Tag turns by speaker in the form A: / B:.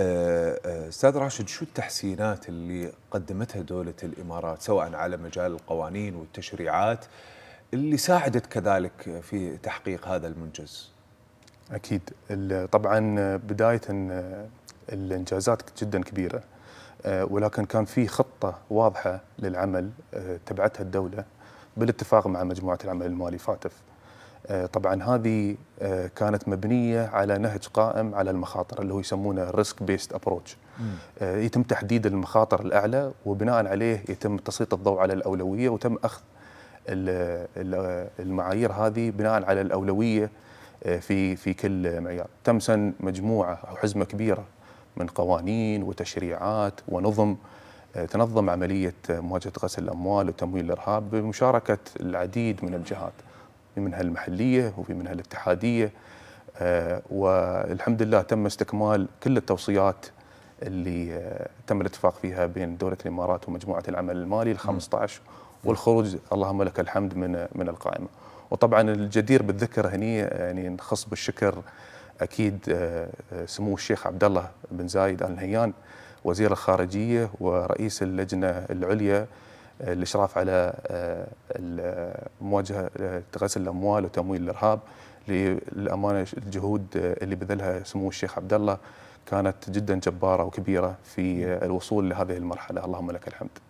A: استاذ راشد شو التحسينات اللي قدمتها دوله الامارات سواء على مجال القوانين والتشريعات اللي ساعدت كذلك
B: في تحقيق هذا المنجز؟ اكيد طبعا بدايه الانجازات جدا كبيره آه، ولكن كان في خطه واضحه للعمل آه، تبعتها الدوله بالاتفاق مع مجموعه العمل المالي فاتف آه، طبعا هذه آه، كانت مبنيه على نهج قائم على المخاطر اللي هو يسمونه ريسك بيست ابروتش يتم تحديد المخاطر الاعلى وبناء عليه يتم تسليط الضوء على الاولويه وتم اخذ المعايير هذه بناء على الاولويه آه، في في كل معيار تم سن مجموعه او حزمه كبيره من قوانين وتشريعات ونظم تنظم عمليه مواجهه غسل الاموال وتمويل الارهاب بمشاركه العديد من الجهات في منها المحليه وفي منها الاتحاديه آه، والحمد لله تم استكمال كل التوصيات اللي آه، تم الاتفاق فيها بين دوله الامارات ومجموعه العمل المالي ال 15 والخروج اللهم لك الحمد من من القائمه وطبعا الجدير بالذكر هني آه، يعني نخص بالشكر اكيد سمو الشيخ عبد الله بن زايد ال نهيان وزير الخارجيه ورئيس اللجنه العليا الاشراف على آه، مواجهه آه، غسل الاموال وتمويل الارهاب للامانه الجهود آه، اللي بذلها سمو الشيخ عبد الله كانت جدا جباره وكبيره في الوصول لهذه المرحله اللهم لك الحمد